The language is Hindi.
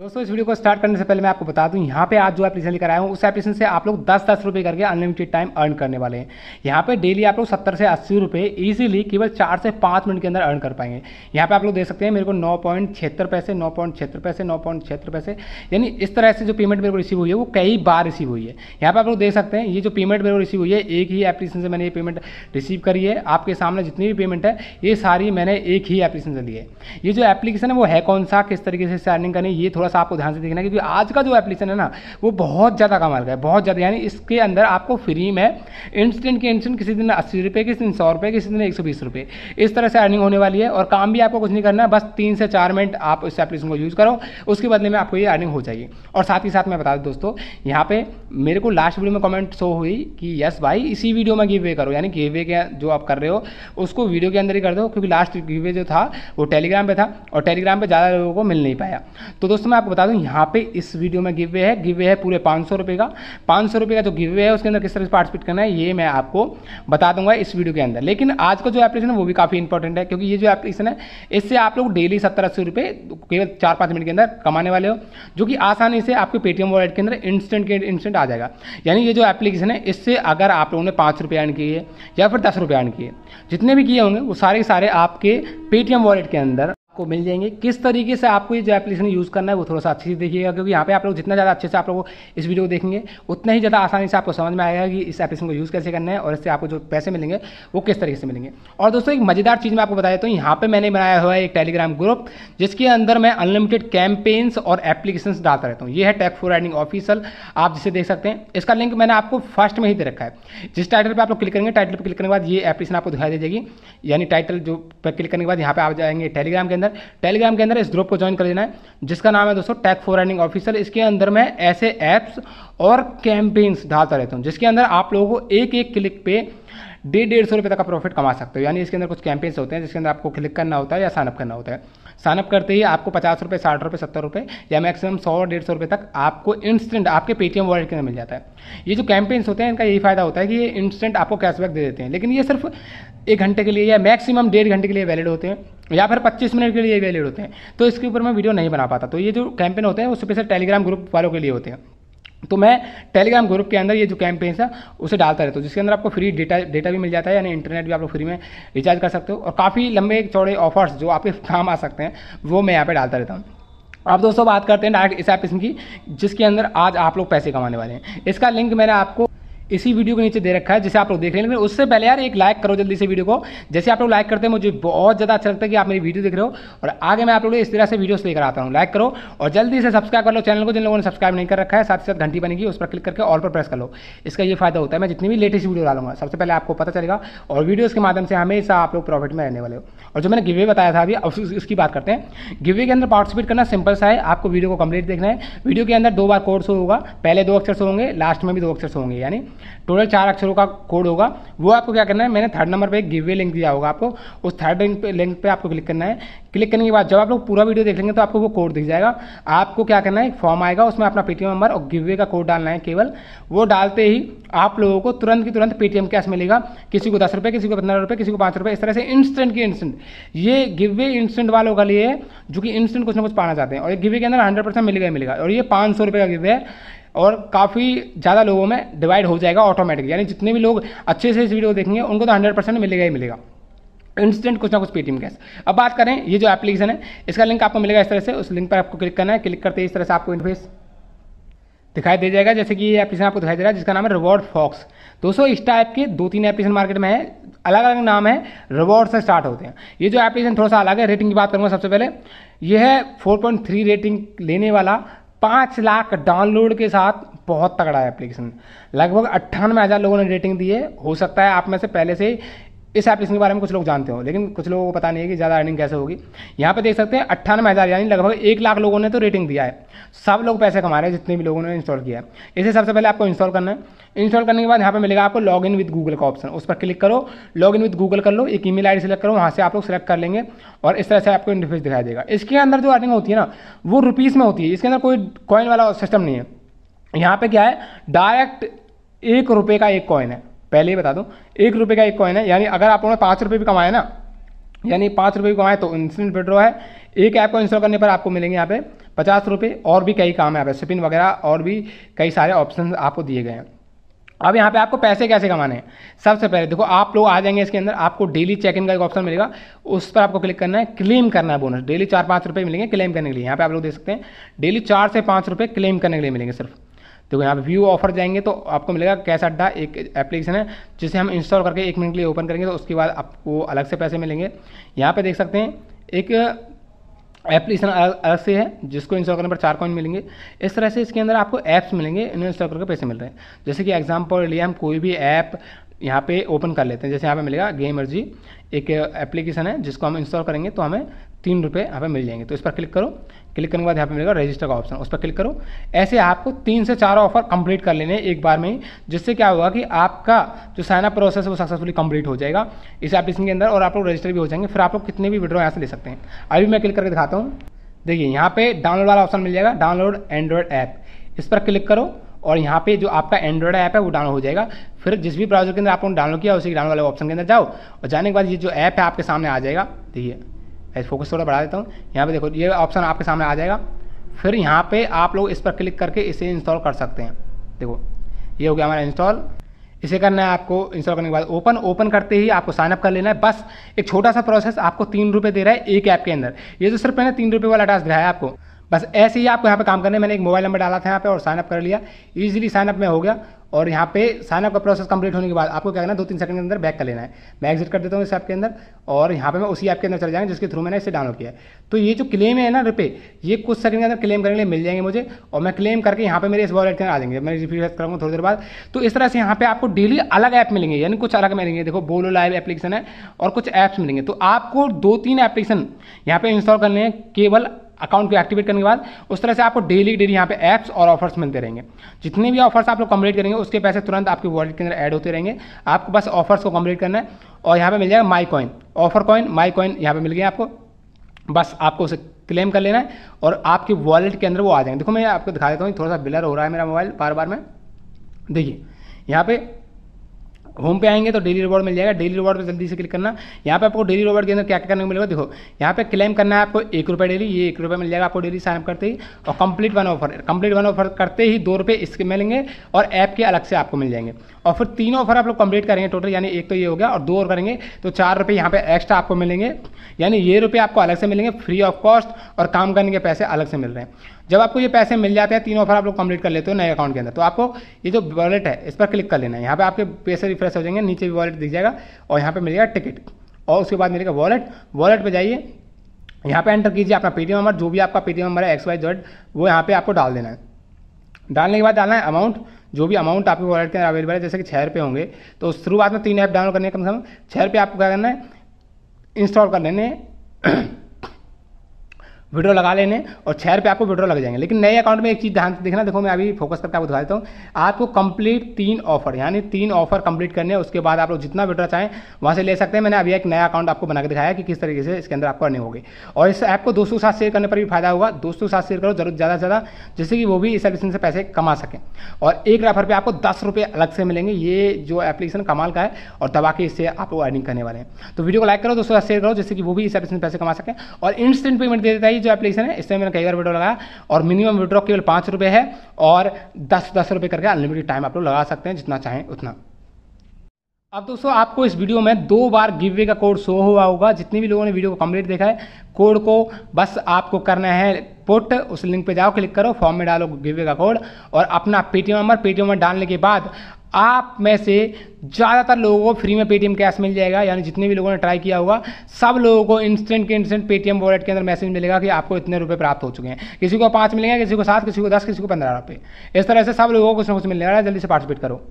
दोस्तों इस वीडियो को स्टार्ट करने से पहले मैं आपको बता दूं यहाँ पे आज जो एप्लीकेशन लेकर आया हूँ उस एप्लीकेशन से आप लोग दस दस रुपये करके अनलिमिटेड टाइम अर्न करने वाले हैं यहाँ पे डेली आप लोग सत्तर से अस्सी रुपये ईजिली केवल चार से पाँच मिनट के अंदर अर्न कर पाएंगे यहाँ पे आप लोग देख सकते हैं मेरे को नौ पॉइंट पैसे नौ पॉइंट छिहत्तर पैसे नौ पॉइंट छिहत्तर पैसे यानी इस तरह से जो पेमेंट मेरे को रिसीव हुई है वो कई बार रिसीव हुई है यहाँ पर आप लोग देख सकते हैं ये जो पेमेंट मेरे को रिसीव हुई है एक ही एप्लीकेशन से मैंने ये पेमेंट रिसीव करी है आपके सामने जितनी भी पेमेंट है ये सारी मैंने एक ही एप्लीकेशन से ली है ये जो एप्लीकेशन है वो है कौन सा किस तरीके से अर्निंग करनी ये थोड़ा बस आपको ध्यान से देखना क्योंकि आज का जो एप्लीकेशन है ना वो बहुत ज़्यादा कमाल का है बहुत ज़्यादा यानी इसके अंदर आपको फ्री में इंस्टेंट के इंस्टेंट किसी दिन अस्सी रुपये किसी दिन सौ रुपये किसी दिन एक सौ बीस रुपये इस तरह से अर्निंग होने वाली है और काम भी आपको कुछ नहीं करना है बस तीन से चार मिनट आप इस एप्लीकेशन को यूज़ करो उसके बदले में आपको ये अर्निंग हो जाएगी और साथ ही साथ मैं बता दूँ दोस्तों यहाँ पे मेरे को लास्ट वीडियो में कमेंट शो हुई कि यस भाई इसी वीडियो में गिव वे करो यानी गिव वे के जो आप कर रहे हो उसको वीडियो के अंदर ही कर दो क्योंकि लास्ट गिव वे जो था वो टेलीग्राम पर था और टेलीग्राम पर ज़्यादा लोगों को मिल नहीं पाया तो दोस्तों मैं मैं आपको बता दूं यहाँ पे इस वीडियो में गिव वे है गिव वे है पूरे पाँच सौ रुपये का पाँच सौ रुपये का जो गिव वे है उसके अंदर किस तरह से पार्टिसिपेट करना है ये मैं आपको बता दूंगा इस वीडियो के अंदर लेकिन आज का जो एप्लीकेशन है वो भी काफ़ी इंपॉर्टेंट है क्योंकि ये जो एप्लीकेशन है इससे आप लोग डेली सत्तर अस्सी रुपये केवल चार पाँच मिनट के अंदर कमाने वाले हो जो कि आसानी से आपके पेटीएम वॉलेट के अंदर इंस्टेंट के इंस्टेंट आ जाएगा यानी ये जो एप्लीकेशन है इससे अगर आप लोगों ने पाँच रुपये अर्न किए या फिर दस रुपये अर्न किए जितने भी किए होंगे वो सारे सारे आपके पेटीएम वॉलेट के अंदर आपको मिल जाएंगे किस तरीके से आपको ये जो एप्लीकेशन यूज़ करना है वो थोड़ा सा अच्छे से देखिएगा क्योंकि यहाँ पे आप लोग जितना ज़्यादा अच्छे से आप लोग इस वीडियो को देखेंगे उतना ही ज़्यादा आसानी से आपको समझ में आएगा कि इस एप्लीकेशन को यूज़ कैसे करना है और इससे आपको जो पैसे मिलेंगे वो किस तरीके से मिलेंगे और दोस्तों एक मज़ेदार चीज़ मैं आपको बता देता हूँ तो यहाँ पर मैंने बनाया हुआ है एक टेलीग्राम ग्रुप जिसके अंदर मैं अनलिमिटेड कैंपेन्स और एप्लीकेशन डालता रहता हूँ ये है टैक फोर राइडिंग ऑफिसल आप जिसे देख सकते हैं इसका लिंक मैंने आपको फर्स्ट में ही दे रखा है जिस टाइटल पर आप लोग क्लिक करेंगे टाइटल पर क्लिक करने के बाद ये एप्लीकेशन आपको दिखाई दे जाएगी यानी टाइटल जो पर क्लिक करने के बाद यहाँ पर आप जाएंगे टेलीग्राम के अंदर अंदर टेलीग्राम के अंदर इस ग्रुप को ज्वाइन कर लेना है जिसका नाम है दोस्तों टैक फॉर रनिंग ऑफिसर इसके अंदर मैं ऐसे ऐप्स और कैंपेन्स डालता रहता हूँ जिसके अंदर आप लोगों को एक एक क्लिक पे डेढ़ डेढ़ सौ रुपये तक का प्रॉफिट कमा सकते हो यानी इसके अंदर कुछ कैंपेन्स होते हैं जिसके अंदर आपको क्लिक करना होता है या साइनअप करना होता है साइनअप करते ही आपको पचास रुपये साठ रुपये सत्तर रुपये या मैक्सिमम सौ डेढ़ सौ रुपये तक आपको इंस्टेंट आपके पेटीएम वॉलेट के अंदर मिल जाता है ये जो कैंपेन्स होते हैं इनका यही फायदा होता है कि ये इंस्टेंट आपको कैशबैक दे देते हैं लेकिन ये सिर्फ एक घंटे के लिए या मैक्सिमम डेढ़ घंटे के लिए वैलिड होते हैं या फिर 25 मिनट के लिए वैलिड होते हैं तो इसके ऊपर मैं वीडियो नहीं बना पाता तो ये जो कैंपेन होते हैं वो स्पेशल टेलीग्राम ग्रुप वालों के लिए होते हैं तो मैं टेलीग्राम ग्रुप के अंदर ये जो कैंपेन है उसे डालता रहता हूँ जिसके अंदर आपको फ्री डेटा डेटा भी मिल जाता है यानी इंटरनेट भी आप लोग फ्री में रिचार्ज कर सकते हो और काफ़ी लंबे चौड़े ऑफर्स जो आपके काम आ सकते हैं वो मैं यहाँ पर डालता रहता हूँ अब दोस्तों बात करते हैं डायरेक्ट इस ऐप की जिसके अंदर आज आप लोग पैसे कमाने वाले हैं इसका लिंक मैंने आपको इसी वीडियो के नीचे दे रखा है जिसे आप लोग देख रहे हैं लेकिन उससे पहले यार एक लाइक करो जल्दी से वीडियो को जैसे आप लोग लाइक करते हैं मुझे बहुत ज़्यादा अच्छा लगता है कि आप मेरी वीडियो देख रहे हो और आगे मैं आप लोग इस तरह से वीडियोस लेकर आता हूँ लाइक करो और जल्दी से सब्सक्राइब कर लो चैनल को जिन लोगों ने सब्सक्राइब नहीं कर रखा है साथ ही साथ घंटी बनेगी उस पर क्लिक करके ऑल पर प्रेस कर लो इसका ये फायदा होता है मैं जितनी भी लेटेस्ट वीडियो डालूंगा सबसे पहले आपको पता चलेगा और वीडियोज़ के माध्यम से हमेशा आप लोग प्रॉफिट में रहने वाले हो और जो मैंने गिवे बताया था अभी उसकी बात करते हैं गिवे के अंदर पार्टिसिपेट करना सिंपल सा है आपको वीडियो को कंप्लीट देखना है वीडियो के अंदर दो बार कोर्स शो होगा पहले दो अक्षर शो होंगे लास्ट में भी दो अक्षर होंगे यानी टोटल तो चार अक्षरों का कोड होगा वो आपको क्या करना है मैंने थर्ड नंबर पर एक गिवे लिंक दिया होगा आपको उस थर्ड लिंक पे लिंक पे आपको क्लिक करना है क्लिक करने के बाद जब आप लोग पूरा वीडियो देख लेंगे तो आपको वो कोड दिख जाएगा आपको क्या करना है फॉर्म आएगा उसमें अपना पेटीएम नंबर और गिवे का कोड डालना है केवल वो डालते ही आप लोगों को तुरंत की तुरंत पेटीएम कैश मिलेगा किसी को दस रुपये किसी को पंद्रह रुपये किसी को पाँच रुपये इस तरह से इंस्टेंट की इंस्टेंट ये गिवे इंस्टेंट वालों का लिए जो कि इंस्टेंट कुछ ना कुछ पाना चाहते हैं और गिवे के अंदर हंड्रेड परसेंट मिलेगा मिलेगा और ये पाँच सौ रुपये का गिवे है और काफ़ी ज़्यादा लोगों में डिवाइड हो जाएगा ऑटोमेटिक यानी जितने भी लोग अच्छे से इस वीडियो को देखेंगे उनको तो हंड्रेड परसेंट मिलेगा ही मिलेगा इंस्टेंट कुछ ना कुछ पेटीएम कैश अब बात करें ये जो एप्लीकेशन है इसका लिंक आपको मिलेगा इस तरह से उस लिंक पर आपको क्लिक करना है क्लिक करते ही इस तरह से आपको इंटरफेस दिखाई दे जाएगा जैसे कि ये एप्लीकेशन आपको दिखाई दे रहा है जिसका नाम है रिवॉर्ड फॉक्स दोस्तों इस टाइप के दो तीन एप्लीकेशन मार्केट में है अलग अलग नाम है रिवॉर्ड से स्टार्ट होते हैं ये जो एप्लीकेशन थोड़ा सा अलग है रेटिंग की बात करूँगा सबसे पहले यह है 4.3 रेटिंग लेने वाला पाँच लाख डाउनलोड के साथ बहुत तगड़ा है एप्लीकेशन लगभग अट्ठानवे हज़ार लोगों ने रेटिंग दी है हो सकता है आप में से पहले से इस एप्लीकेशन के बारे में कुछ लोग जानते हो लेकिन कुछ लोगों को पता नहीं है कि ज़्यादा अर्निंग कैसे होगी यहाँ पे देख सकते हैं अट्ठानवे हज़ार यानी लगभग एक लाख लोगों ने तो रेटिंग दिया है सब लोग पैसे कमा रहे हैं जितने भी लोगों ने इंस्टॉल किया है इसे सबसे पहले आपको इंस्टॉल करना है इंस्टॉल करने के बाद यहाँ पर मिलेगा आपको लॉग इन विद गूगल का ऑप्शन उस पर क्लिक करो लॉग इन विद गूगल कर लो एक ई मेल आई सेलेक्ट करो वहाँ से आप लोग सेलेक्ट कर लेंगे और इस तरह से आपको इंटरफेस दिखाई देगा इसके अंदर जो अर्निंग होती है ना वो रुपीज़ में होती है इसके अंदर कोई कॉइन वाला सिस्टम नहीं है यहाँ पर क्या है डायरेक्ट एक रुपये का एक कॉइन है पहले ही बता दूँ एक रुपये का एक कॉइन है यानी अगर आप लोगों ने पाँच रुपये भी कमाए ना यानी पाँच रुपये भी कमाए तो इंस्टेंट विड्रॉ है एक ऐप को इंस्टॉल करने पर आपको मिलेंगे यहाँ पे पचास रुपये और भी कई काम है यहाँ पे स्पिन वगैरह और भी कई सारे ऑप्शन आपको दिए गए हैं अब यहाँ पे आपको पैसे कैसे कमाने हैं सबसे पहले देखो आप लोग आ जाएंगे इसके अंदर आपको डेली चेक इन का एक ऑप्शन मिलेगा उस पर आपको क्लिक करना है क्लेम करना है बोनस डेली चार पाँच रुपये मिलेंगे क्लेम करने के लिए यहाँ पे आप लोग देख सकते हैं डेली चार से पाँच रुपये क्लेम करने के लिए मिलेंगे सिर्फ देखो यहाँ पे व्यू ऑफर जाएंगे तो आपको मिलेगा कैश अड्डा एक एप्लीकेशन है जिसे हम इंस्टॉल करके एक मिनट के लिए ओपन करेंगे तो उसके बाद आपको अलग से पैसे मिलेंगे यहाँ पर देख सकते हैं एक एप्लीकेशन अलग से है जिसको इंस्टॉल करने पर चार कॉइन मिलेंगे इस तरह से इसके अंदर आपको ऐप्स मिलेंगे इन्हें इंस्टॉल करके पैसे मिल रहे हैं जैसे कि एग्जाम्पल लिए हम कोई भी ऐप यहाँ पे ओपन कर लेते हैं जैसे यहाँ पे मिलेगा गेमर्जी एक एप्लीकेशन है जिसको हम इंस्टॉल करेंगे तो हमें तीन रुपये यहाँ पर मिल जाएंगे तो इस पर क्लिक करो क्लिक करने के बाद यहाँ पे मिलेगा रजिस्टर का ऑप्शन उस पर क्लिक करो ऐसे आपको तीन से चार ऑफर कंप्लीट कर लेने एक बार में ही जिससे क्या होगा कि आपका जो साइनअप प्रोसेस है वो सक्सेसफुली कंप्लीट हो जाएगा इसे आप इसके अंदर और आप लोग रजिस्टर भी हो जाएंगे फिर आप लोग कितने भी विड्रॉ यहाँ से ले सकते हैं अभी मैं क्लिक करके दिखाता हूँ देखिए यहाँ पे डाउनलोड वाला ऑप्शन मिल जाएगा डाउनलोड एंड्रॉयड ऐप इस पर क्लिक करो और यहाँ पे जो आपका एंड्रॉयड ऐप है वो डाउनलोड हो जाएगा फिर जिस भी ब्राउजर के अंदर आपने डाउनलोड किया उसी डाउनलोड वाले ऑप्शन के अंदर जाओ और जाने के बाद ये जो ऐप है आपके सामने आ जाएगा देखिए मैं फोकस थोड़ा बढ़ा देता हूँ यहाँ पे देखो ये ऑप्शन आपके सामने आ जाएगा फिर यहाँ पे आप लोग इस पर क्लिक करके इसे इंस्टॉल कर सकते हैं देखो ये हो गया हमारा इंस्टॉल इसे करना है आपको इंस्टॉल करने के बाद ओपन ओपन करते ही आपको साइनअप कर लेना है बस एक छोटा सा प्रोसेस आपको तीन रुपये दे रहा है एक ऐप के अंदर ये जो सिर्फ मैंने तीन रुपये वाला टास्क दिखाया आपको बस ऐसे ही आपको यहाँ पे काम करने मैंने एक मोबाइल नंबर डाला था यहाँ पे और साइनअप कर लिया इजीली साइनअप में हो गया और यहाँ पे साइन अप का प्रोसेस कंप्लीट होने के बाद आपको क्या करना है दो तीन सेकंड के अंदर बैक कर लेना है मैं एग्जिट कर देता हूँ इस ऐप के अंदर और यहाँ पे मैं उसी ऐप के अंदर चले जाएंगे जिसके थ्रू मैंने इसे डाउनलोड किया है तो ये जो क्लेम है ना रुपये ये कुछ सेकंड के अंदर क्लेम करने के लिए मिल जाएंगे मुझे और मैं क्लेम करके यहाँ पे मेरे इस वॉलेट के अंदर आ जाएंगे मैं रिफ्रेश करूँगा थोड़ी देर बाद तो इस तरह से यहाँ पे आपको डेली अलग ऐप मिलेंगे यानी कुछ अलग मिलेंगे देखो बोलो लाइव एप्लीकेशन है और कुछ ऐप्स मिलेंगे तो आपको दो तीन एप्लीकेशन यहाँ पे इंस्टॉल करने हैं केवल अकाउंट को एक्टिवेट करने के बाद उस तरह से आपको डेली डेली यहाँ पे ऐप्स और ऑफर्स मिलते रहेंगे जितने भी ऑफर्स आप लोग कंप्लीट करेंगे उसके पैसे तुरंत आपके वॉलेट के अंदर ऐड होते रहेंगे आपको बस ऑफर्स को कंप्लीट करना है और यहाँ पे मिल जाएगा my coin offer coin my coin यहाँ पे मिल गया आपको बस आपको उसे क्लेम कर लेना है और आपके वॉलेट के अंदर वो आ जाएंगे देखो मैं आपको दिखा देता हूँ थोड़ा सा बिलर हो रहा है मेरा मोबाइल बार बार में देखिए यहाँ पे होम पे आएंगे तो डेली रिवॉर्ड मिल जाएगा डेली रिवॉर्ड पे जल्दी से क्लिक करना यहाँ पे आपको डेली रिवॉर्ड के अंदर क्या क्या करने को मिलेगा देखो यहाँ पे क्लेम करना है आपको एक रुपये डेली ये एक रुपये मिल जाएगा आपको डेली साइनअप करते ही और complete one offer complete one offer करते ही दो रुपये इसके मिलेंगे और ऐप के अलग से आपको मिल जाएंगे और फिर तीन ऑफर आप लोग कंप्लीट करेंगे टोटल यानी एक तो ये हो गया और दो और करेंगे तो चार रुपये यहाँ पे एक्स्ट्रा आपको मिलेंगे यानी ये रुपये आपको अलग से मिलेंगे फ्री ऑफ कॉस्ट और काम करने के पैसे अलग से मिल रहे हैं जब आपको ये पैसे मिल जाते हैं तीन ऑफर आप लोग कंप्लीट कर लेते हो नए अकाउंट के अंदर तो आपको ये जो वॉलेट है इस पर क्लिक कर लेना है यहाँ पे आपके पैसे रिफ्रेश हो जाएंगे नीचे भी वॉलेट दिख जाएगा और यहाँ पे मिलेगा टिकट और उसके बाद मिलेगा वॉलेट वॉलेट पर जाइए यहाँ पे एंटर कीजिए अपना पेटीएम नंबर जो भी आपका पेटीएम नंबर है एक्स वाई जेड वो यहाँ पे आपको डाल देना है डालने के बाद डालना है अमाउंट जो भी अमाउंट आपके वॉलेट के अंदर अवेलेबल है जैसे कि छः रुपये होंगे तो शुरुआत में तीन ऐप डाउनलोड करने कम से कम छः रुपये आपको क्या करना है इंस्टॉल कर लेने विड्रो लगा लेने और छः रुपये आपको विड्रो लग जाएंगे लेकिन नए अकाउंट में एक चीज़ ध्यान देखना देखो मैं अभी फोकस करके आपको दिखा देता हूँ आपको कंप्लीट तीन ऑफर यानी तीन ऑफर कंप्लीट करने हैं उसके बाद आप लोग जितना विड्रो चाहें वहाँ से ले सकते हैं मैंने अभी एक नया अकाउंट आपको बना के दिखाया कि किस तरीके से इसके अंदर आपको अर्निंग होगी और इस ऐप को दोस्तों के साथ शेयर करने पर भी फायदा होगा दोस्तों के साथ शेयर करो जरूर ज़्यादा से ज़्यादा जिससे कि वो भी इस एप्लीकेशन से पैसे कमा सकें और एक रेफर पर आपको दस रुपये अलग से मिलेंगे ये जो एप्लीकेशन कमाल का है और दबा के इससे आप अर्निंग करने वाले हैं तो वीडियो को लाइक करो दोस्तों साथ शेयर करो जिससे कि वो भी इस एप्लीकेशन पैसे कमा सकें और इंस्टेंट पेमेंट दे देता है वाली जो एप्लीकेशन है इसमें मैंने कई बार वीडियो लगाया और मिनिमम विड्रॉ केवल पाँच रुपये है और दस दस रुपये करके अनलिमिटेड टाइम आप लोग लगा सकते हैं जितना चाहें उतना अब दोस्तों आपको इस वीडियो में दो बार गिववे का कोड शो हुआ होगा जितने भी लोगों ने वीडियो को कंप्लीट देखा है कोड को बस आपको करना है पुट उस लिंक पे जाओ क्लिक करो फॉर्म में डालो गिववे का कोड और अपना पेटीएम नंबर पेटीएम नंबर डालने के बाद आप में से ज़्यादातर लोगों को फ्री में पेटीएम कैश मिल जाएगा यानी जितने भी लोगों ने ट्राई किया होगा सब लोगों को इंस्टेंट के इंस्टेंट पेटीएम वॉलेट के अंदर मैसेज मिलेगा कि आपको इतने रुपए प्राप्त हो चुके हैं किसी को पाँच मिलेंगे किसी को सात किसी को दस किसी को पंद्रह रुपये इस तरह से सब लोगों को कुछ ना कुछ मिलने वाला है जल्दी से पार्टिसिपेट करो